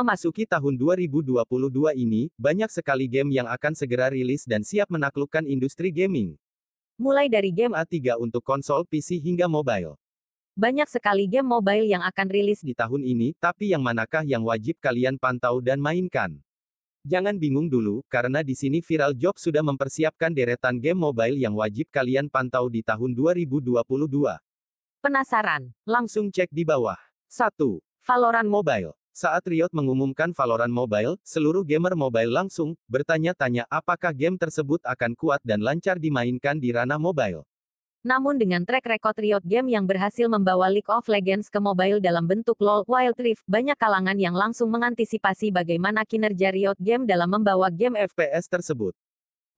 Memasuki tahun 2022 ini, banyak sekali game yang akan segera rilis dan siap menaklukkan industri gaming. Mulai dari game A3 untuk konsol PC hingga mobile. Banyak sekali game mobile yang akan rilis di tahun ini, tapi yang manakah yang wajib kalian pantau dan mainkan? Jangan bingung dulu, karena di sini Viral Job sudah mempersiapkan deretan game mobile yang wajib kalian pantau di tahun 2022. Penasaran? Langsung cek di bawah. 1. Valorant Mobile saat Riot mengumumkan Valorant Mobile, seluruh gamer mobile langsung bertanya-tanya apakah game tersebut akan kuat dan lancar dimainkan di ranah mobile. Namun dengan track record Riot Game yang berhasil membawa League of Legends ke mobile dalam bentuk LoL Wild Rift, banyak kalangan yang langsung mengantisipasi bagaimana kinerja Riot Game dalam membawa game FPS tersebut.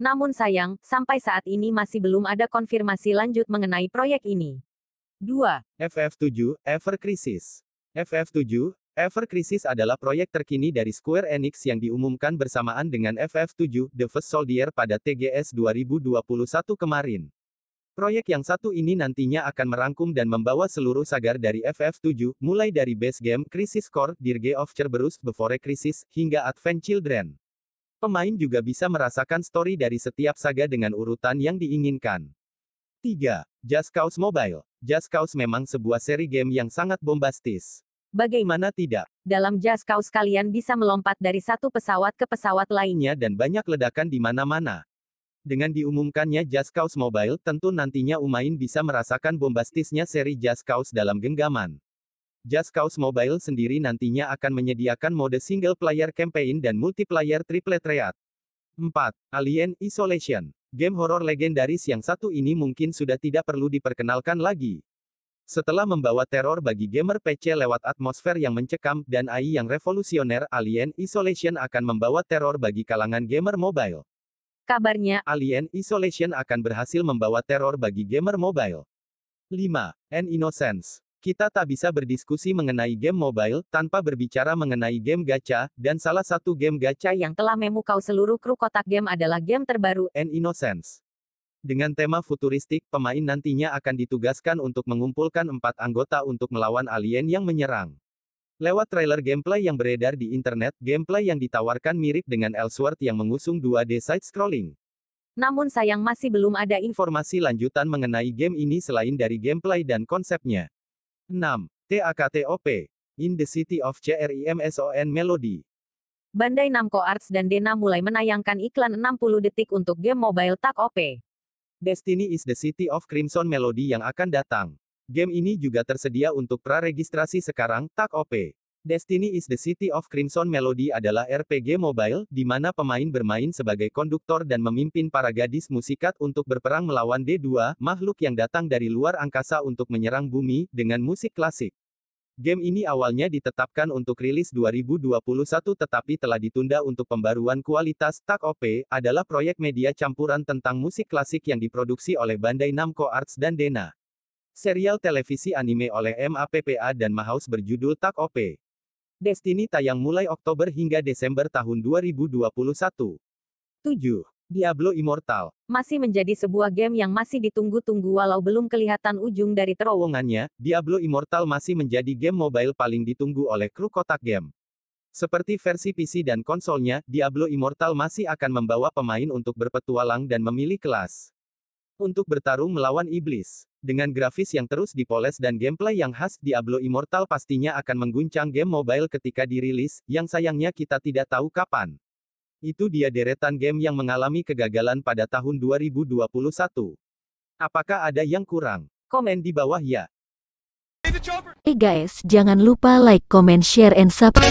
Namun sayang, sampai saat ini masih belum ada konfirmasi lanjut mengenai proyek ini. 2. FF7, Ever Crisis. FF7, Ever Crisis adalah proyek terkini dari Square Enix yang diumumkan bersamaan dengan FF7 The First Soldier pada TGS 2021 kemarin. Proyek yang satu ini nantinya akan merangkum dan membawa seluruh sagar dari FF7, mulai dari base game Crisis Core, Dirge of Cerberus, Before Crisis, hingga Advent Children. Pemain juga bisa merasakan story dari setiap saga dengan urutan yang diinginkan. 3. Just Cause Mobile Just Cause memang sebuah seri game yang sangat bombastis. Bagaimana tidak? Dalam jas kaos kalian bisa melompat dari satu pesawat ke pesawat lainnya dan banyak ledakan di mana-mana. Dengan diumumkannya jas kaos mobile, tentu nantinya Umain bisa merasakan bombastisnya seri jas kaos dalam genggaman. Jas kaos mobile sendiri nantinya akan menyediakan mode single player campaign dan multiplayer triple threat. 4. Alien Isolation Game horor legendaris yang satu ini mungkin sudah tidak perlu diperkenalkan lagi, setelah membawa teror bagi gamer PC lewat atmosfer yang mencekam, dan AI yang revolusioner, Alien Isolation akan membawa teror bagi kalangan gamer mobile. Kabarnya, Alien Isolation akan berhasil membawa teror bagi gamer mobile. 5. An Innocence kita tak bisa berdiskusi mengenai game mobile tanpa berbicara mengenai game gacha, dan salah satu game gacha yang telah memukau seluruh kru kotak game adalah game terbaru N Innocence. Dengan tema futuristik, pemain nantinya akan ditugaskan untuk mengumpulkan empat anggota untuk melawan alien yang menyerang. Lewat trailer gameplay yang beredar di internet, gameplay yang ditawarkan mirip dengan Elsword yang mengusung 2D side-scrolling. Namun sayang masih belum ada informasi lanjutan mengenai game ini selain dari gameplay dan konsepnya. 6. TAKTOP In the City of CRIMSON Melody Bandai Namco Arts dan Dena mulai menayangkan iklan 60 detik untuk game mobile TAK Destiny is the City of Crimson Melody yang akan datang. Game ini juga tersedia untuk praregistrasi sekarang, tak OP. Destiny is the City of Crimson Melody adalah RPG mobile, di mana pemain bermain sebagai konduktor dan memimpin para gadis musikat untuk berperang melawan D2, makhluk yang datang dari luar angkasa untuk menyerang bumi, dengan musik klasik. Game ini awalnya ditetapkan untuk rilis 2021 tetapi telah ditunda untuk pembaruan kualitas. Tak OP adalah proyek media campuran tentang musik klasik yang diproduksi oleh Bandai Namco Arts dan Dena. Serial televisi anime oleh MAPPA dan Mahouse berjudul Tak OP. Destiny tayang mulai Oktober hingga Desember tahun 2021. 7. Diablo Immortal. Masih menjadi sebuah game yang masih ditunggu-tunggu walau belum kelihatan ujung dari terowongannya, Diablo Immortal masih menjadi game mobile paling ditunggu oleh kru kotak game. Seperti versi PC dan konsolnya, Diablo Immortal masih akan membawa pemain untuk berpetualang dan memilih kelas. Untuk bertarung melawan iblis. Dengan grafis yang terus dipoles dan gameplay yang khas, Diablo Immortal pastinya akan mengguncang game mobile ketika dirilis, yang sayangnya kita tidak tahu kapan. Itu dia deretan game yang mengalami kegagalan pada tahun 2021. Apakah ada yang kurang? Komen di bawah ya. Hey guys, jangan lupa like, comment, share, and subscribe.